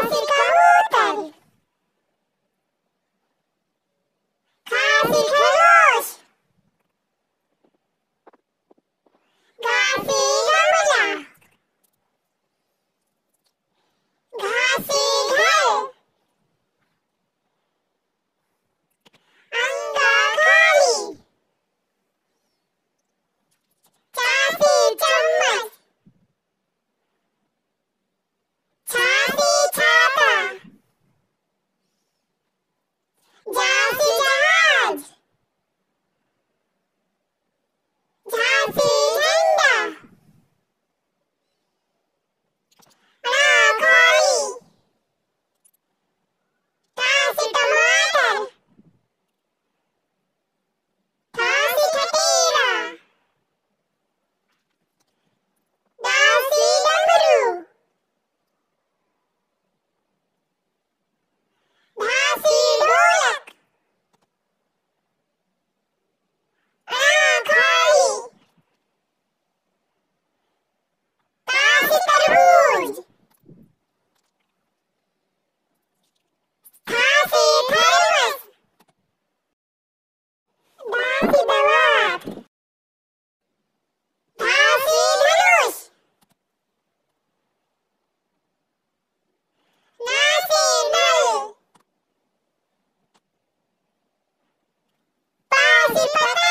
Classical Hotel. Classical ジパパ